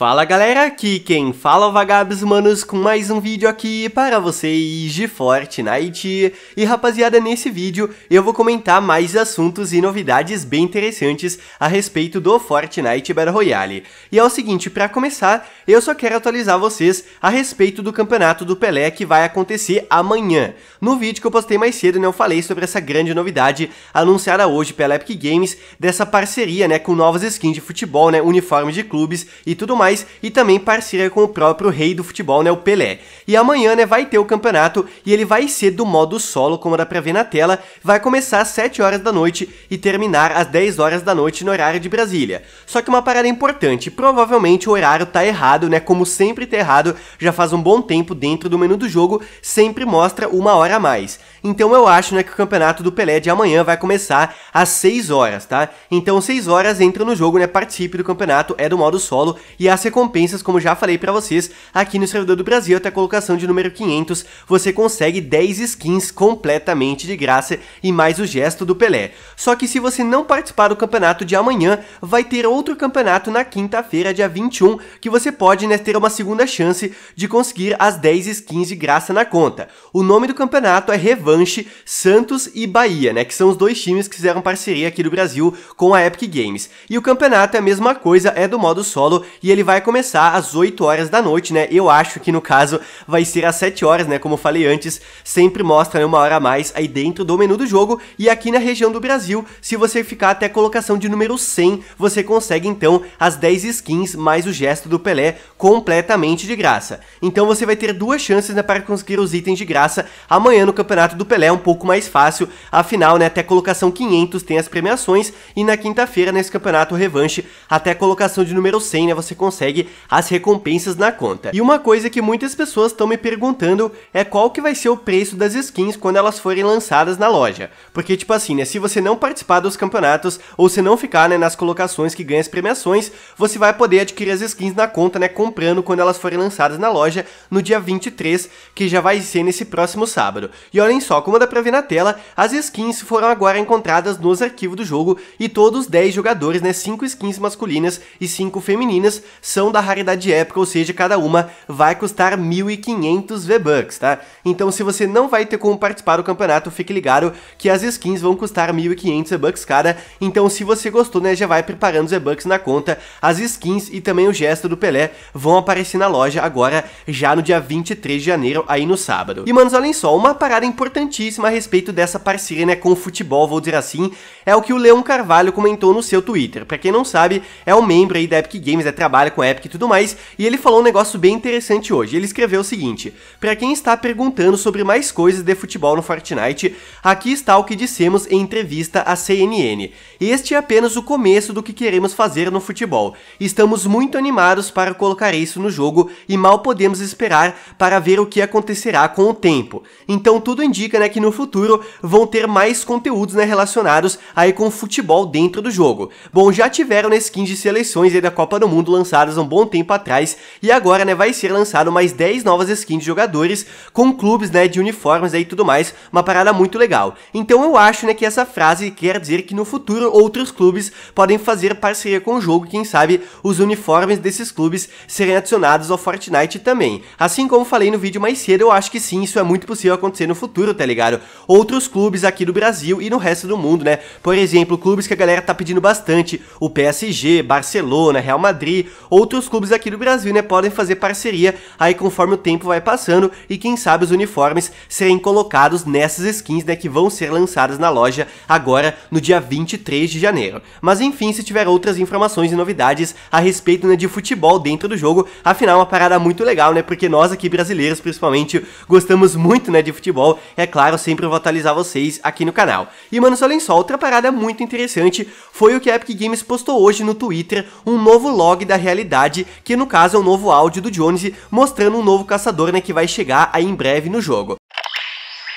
Fala galera, aqui quem fala é o Vagabos Manos com mais um vídeo aqui para vocês de Fortnite. E rapaziada, nesse vídeo eu vou comentar mais assuntos e novidades bem interessantes a respeito do Fortnite Battle Royale. E é o seguinte, para começar, eu só quero atualizar vocês a respeito do campeonato do Pelé que vai acontecer amanhã. No vídeo que eu postei mais cedo, né, eu falei sobre essa grande novidade anunciada hoje pela Epic Games, dessa parceria né, com novas skins de futebol, né, uniformes de clubes e tudo mais mais e também parceria com o próprio rei do futebol, né, o Pelé. E amanhã, né, vai ter o campeonato e ele vai ser do modo solo, como dá pra ver na tela, vai começar às 7 horas da noite e terminar às 10 horas da noite no horário de Brasília. Só que uma parada importante, provavelmente o horário tá errado, né, como sempre tá errado, já faz um bom tempo dentro do menu do jogo, sempre mostra uma hora a mais. Então eu acho, né, que o campeonato do Pelé de amanhã vai começar às 6 horas, tá? Então 6 horas entra no jogo, né, participe do campeonato, é do modo solo e às as recompensas, como já falei para vocês, aqui no servidor do Brasil até a colocação de número 500, você consegue 10 skins completamente de graça e mais o gesto do Pelé. Só que se você não participar do campeonato de amanhã, vai ter outro campeonato na quinta-feira, dia 21, que você pode né, ter uma segunda chance de conseguir as 10 skins de graça na conta. O nome do campeonato é Revanche Santos e Bahia, né, que são os dois times que fizeram parceria aqui do Brasil com a Epic Games. E o campeonato é a mesma coisa, é do modo solo e ele ele vai começar às 8 horas da noite, né? Eu acho que no caso vai ser às 7 horas, né? Como falei antes, sempre mostra né, uma hora a mais aí dentro do menu do jogo e aqui na região do Brasil, se você ficar até a colocação de número 100, você consegue então as 10 skins mais o gesto do Pelé completamente de graça. Então você vai ter duas chances né, para conseguir os itens de graça amanhã no Campeonato do Pelé, é um pouco mais fácil, afinal, né, até a colocação 500 tem as premiações e na quinta-feira nesse campeonato revanche até a colocação de número 100, né, você consegue consegue as recompensas na conta. E uma coisa que muitas pessoas estão me perguntando é qual que vai ser o preço das skins quando elas forem lançadas na loja. Porque, tipo assim, né, se você não participar dos campeonatos ou se não ficar né, nas colocações que ganha as premiações, você vai poder adquirir as skins na conta, né, comprando quando elas forem lançadas na loja no dia 23, que já vai ser nesse próximo sábado. E olhem só, como dá pra ver na tela, as skins foram agora encontradas nos arquivos do jogo e todos 10 jogadores, né, 5 skins masculinas e 5 femininas, são da raridade épica, ou seja, cada uma vai custar 1.500 V-Bucks, tá? Então se você não vai ter como participar do campeonato, fique ligado que as skins vão custar 1.500 V-Bucks cada, então se você gostou, né, já vai preparando os V-Bucks na conta, as skins e também o gesto do Pelé vão aparecer na loja agora, já no dia 23 de janeiro, aí no sábado. E, manos, olhem só, uma parada importantíssima a respeito dessa parceria, né, com o futebol, vou dizer assim, é o que o Leon Carvalho comentou no seu Twitter. Pra quem não sabe, é um membro aí da Epic Games, né, trabalha trabalha com Epic e tudo mais, e ele falou um negócio bem interessante hoje. Ele escreveu o seguinte: para quem está perguntando sobre mais coisas de futebol no Fortnite, aqui está o que dissemos em entrevista à CNN. Este é apenas o começo do que queremos fazer no futebol. Estamos muito animados para colocar isso no jogo e mal podemos esperar para ver o que acontecerá com o tempo. Então tudo indica né, que no futuro vão ter mais conteúdos né, relacionados aí com o futebol dentro do jogo. Bom, já tiveram skins de seleções aí da Copa do Mundo lançadas lançadas um bom tempo atrás e agora, né, vai ser lançado mais 10 novas skins de jogadores com clubes, né, de uniformes e tudo mais, uma parada muito legal. Então eu acho, né, que essa frase quer dizer que no futuro outros clubes podem fazer parceria com o jogo e quem sabe os uniformes desses clubes serem adicionados ao Fortnite também. Assim como falei no vídeo mais cedo, eu acho que sim, isso é muito possível acontecer no futuro, tá ligado? Outros clubes aqui do Brasil e no resto do mundo, né? Por exemplo, clubes que a galera tá pedindo bastante, o PSG, Barcelona, Real Madrid, outros clubes aqui do Brasil, né, podem fazer parceria aí conforme o tempo vai passando e quem sabe os uniformes serem colocados nessas skins, né, que vão ser lançadas na loja agora no dia 23 de janeiro. Mas enfim, se tiver outras informações e novidades a respeito, né, de futebol dentro do jogo, afinal é uma parada muito legal, né, porque nós aqui brasileiros, principalmente, gostamos muito, né, de futebol, é claro, sempre vou atualizar vocês aqui no canal. E mano, só só, outra parada muito interessante foi o que a Epic Games postou hoje no Twitter, um novo log da realidade realidade, que no caso é um novo áudio do Jones mostrando um novo caçador né, que vai chegar aí em breve no jogo.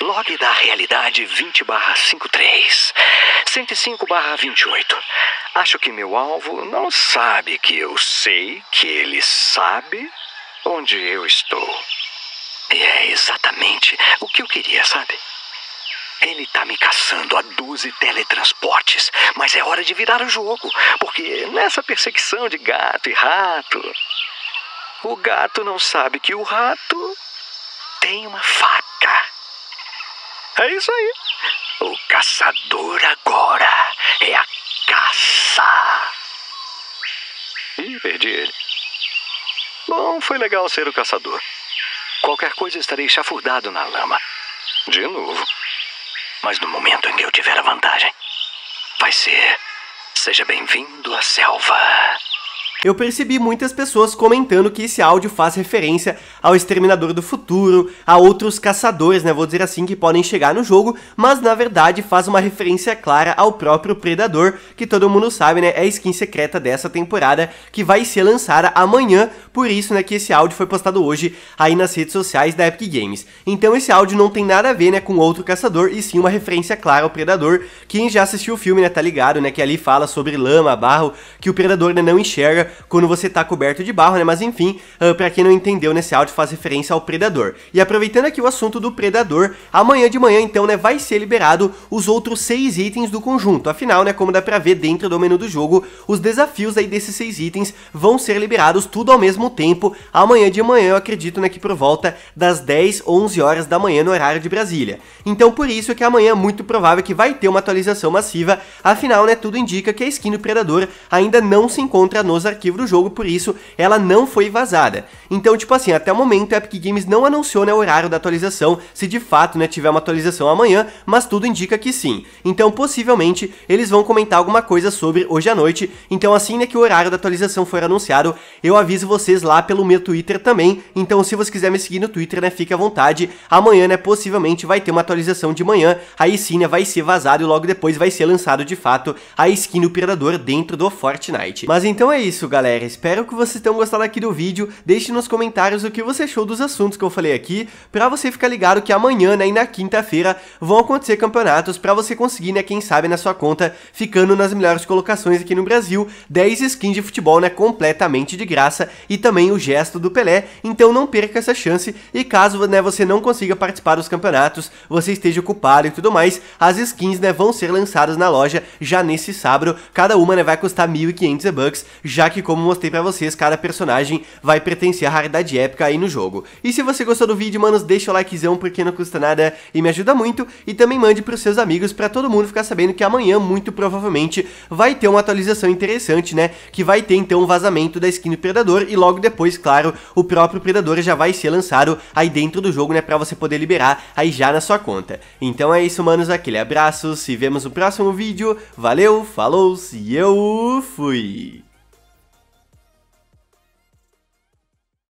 Log da realidade 20/53, 105/28. Acho que meu alvo não sabe que eu sei que ele sabe onde eu estou. E é exatamente o que eu queria, sabe? Ele tá me caçando a 12 teletransportes, mas é hora de virar o jogo, porque nessa perseguição de gato e rato, o gato não sabe que o rato tem uma faca. É isso aí. O caçador agora é a caça. Ih, perdi ele. Bom, foi legal ser o caçador. Qualquer coisa estarei chafurdado na lama. De novo. Mas no momento em que eu tiver a vantagem, vai ser. Seja bem-vindo à selva. Eu percebi muitas pessoas comentando que esse áudio faz referência ao Exterminador do Futuro, a outros caçadores, né, vou dizer assim, que podem chegar no jogo, mas na verdade faz uma referência clara ao próprio Predador, que todo mundo sabe, né, é a skin secreta dessa temporada, que vai ser lançada amanhã, por isso, né, que esse áudio foi postado hoje aí nas redes sociais da Epic Games. Então esse áudio não tem nada a ver, né, com outro caçador, e sim uma referência clara ao Predador, quem já assistiu o filme, né, tá ligado, né, que ali fala sobre lama, barro, que o Predador né, não enxerga, quando você está coberto de barro, né? Mas enfim, uh, ah, para quem não entendeu nesse áudio, faz referência ao predador. E aproveitando aqui o assunto do predador, amanhã de manhã então, né, vai ser liberado os outros seis itens do conjunto. Afinal, né, como dá para ver dentro do menu do jogo, os desafios aí desses seis itens vão ser liberados tudo ao mesmo tempo amanhã de manhã, eu acredito, né, que por volta das 10, 11 horas da manhã no horário de Brasília. Então, por isso que amanhã é muito provável que vai ter uma atualização massiva. Afinal, né, tudo indica que a skin do predador ainda não se encontra nos arquivos arquivo do jogo, por isso ela não foi vazada. Então, tipo assim, até o momento a Epic Games não anunciou né, o horário da atualização, se de fato né, tiver uma atualização amanhã, mas tudo indica que sim. Então, possivelmente, eles vão comentar alguma coisa sobre hoje à noite. Então, assim né, que o horário da atualização for anunciado, eu aviso vocês lá pelo meu Twitter também. Então, se você quiser me seguir no Twitter, né, fique à vontade. Amanhã, né, possivelmente vai ter uma atualização de manhã. Aí sim, né, vai ser vazado e logo depois vai ser lançado de fato a skin do Predador dentro do Fortnite. Mas então é isso, galera, espero que vocês tenham gostado aqui do vídeo, deixe nos comentários o que você achou dos assuntos que eu falei aqui, pra você ficar ligado que amanhã, né, e na quinta-feira, vão acontecer campeonatos pra você conseguir, né, quem sabe na sua conta, ficando nas melhores colocações aqui no Brasil, 10 skins de futebol, né, completamente de graça, e também o gesto do Pelé, então não perca essa chance, e caso, né, você não consiga participar dos campeonatos, você esteja ocupado e tudo mais, as skins, né, vão ser lançadas na loja já nesse sábado, cada uma, né, vai custar 1.500 bucks, já que que como mostrei pra vocês, cada personagem vai pertencer à raridade épica aí no jogo. E se você gostou do vídeo, manos, deixa o likezão porque não custa nada e me ajuda muito. E também mande pros seus amigos pra todo mundo ficar sabendo que amanhã, muito provavelmente, vai ter uma atualização interessante, né? Que vai ter então o um vazamento da skin do Predador e logo depois, claro, o próprio Predador já vai ser lançado aí dentro do jogo, né? Pra você poder liberar aí já na sua conta. Então é isso, manos, aquele abraço, se vemos no próximo vídeo, valeu, falou e eu fui!